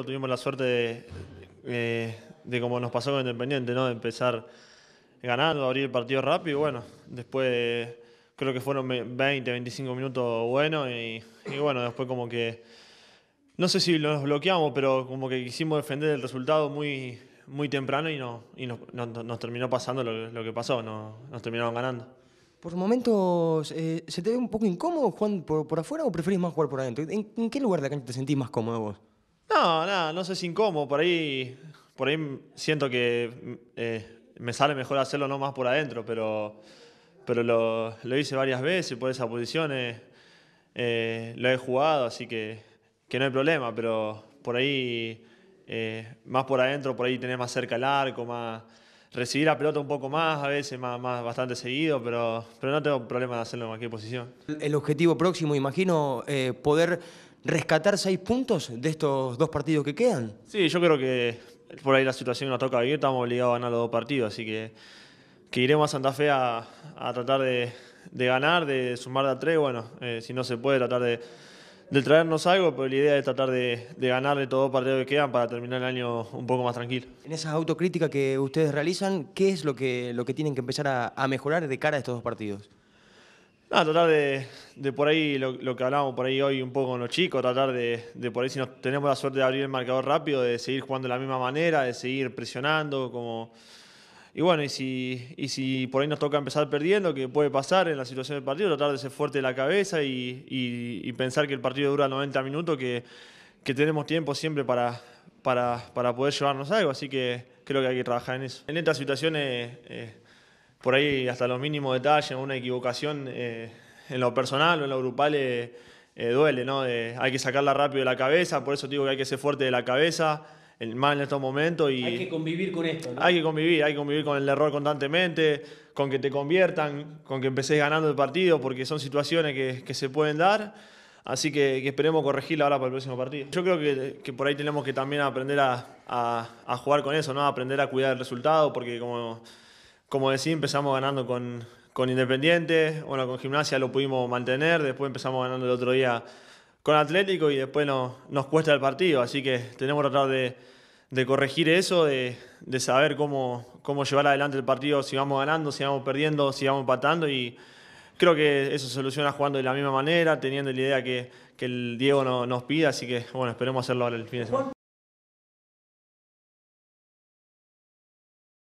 Tuvimos la suerte eh, de, como nos pasó con Independiente, ¿no? de empezar ganando, abrir el partido rápido. Bueno, después creo que fueron 20, 25 minutos buenos y, bueno, después como que, no sé si nos bloqueamos, pero como que quisimos defender el resultado muy, muy temprano y, no, nos terminó pasando lo, que pasó, nos terminaron ganando. Por momentos, eh, ¿se te ve un poco incómodo, Juan, por, afuera o preferís más jugar por adentro? ¿En, qué lugar de acá te sentís más cómodo vos? No, nada, no sé si incómodo. Por ahí, por ahí siento que eh, me sale mejor hacerlo no más por adentro, pero, pero lo, hice varias veces por esas posiciones. Eh, lo he jugado, así que, no hay problema, pero por ahí, eh, más por adentro, por ahí tener más cerca el arco, más recibir la pelota un poco más, a veces más, más bastante seguido, pero, pero no tengo problema de hacerlo en cualquier posición. El objetivo próximo, imagino, poder rescatar seis puntos de estos dos partidos que quedan. Sí, yo creo que por ahí la situación nos toca vivir, estamos obligados a ganar los dos partidos, así que, iremos a Santa Fe a, tratar de, ganar, de sumar de a tres, bueno, eh, si no se puede tratar de, traernos algo, pero la idea es tratar de, de ganar de todos los partidos que quedan para terminar el año un poco más tranquilo. En esa autocrítica que ustedes realizan, ¿qué es lo que, lo que tienen que empezar a, mejorar de cara a estos dos partidos? Nada, ah, tratar de, de por ahí lo, que hablábamos por ahí hoy un poco con los chicos, tratar de, por ahí si nos tenemos la suerte de abrir el marcador rápido, de seguir jugando de la misma manera, de seguir presionando, como... Y bueno, y si, si por ahí nos toca empezar perdiendo, que puede pasar en la situación del partido, tratar de ser fuerte de la cabeza y, pensar que el partido dura 90 minutos, que, tenemos tiempo siempre para, para, poder llevarnos algo, así que creo que hay que trabajar en eso. En estas situaciones, eh, por ahí hasta los mínimos detalles, una equivocación... Eh, en lo personal o en lo grupal eh, eh, duele, ¿no? hay que sacarla rápido de la cabeza, por eso digo que hay que ser fuerte de la cabeza, el mal en estos momentos. Y hay que convivir con esto, ¿no? Hay que convivir, hay que convivir con el error constantemente, con que te conviertan, con que empecéis ganando el partido, porque son situaciones que, que se pueden dar. Así que, esperemos corregirla ahora para el próximo partido. Yo creo que, que por ahí tenemos que también aprender a, a, a, jugar con eso, ¿no? Aprender a cuidar el resultado, porque como, como decía, empezamos ganando con, con Independiente, bueno, con Gimnasia lo pudimos mantener, después empezamos ganando el otro día con Atlético y después no, nos cuesta el partido, así que tenemos que tratar de, corregir eso, de, saber cómo, cómo llevar adelante el partido, si vamos ganando, si vamos perdiendo, si vamos empatando y creo que eso se soluciona jugando de la misma manera, teniendo la idea que, el Diego nos pida, así que bueno, esperemos hacerlo ahora el fin de semana.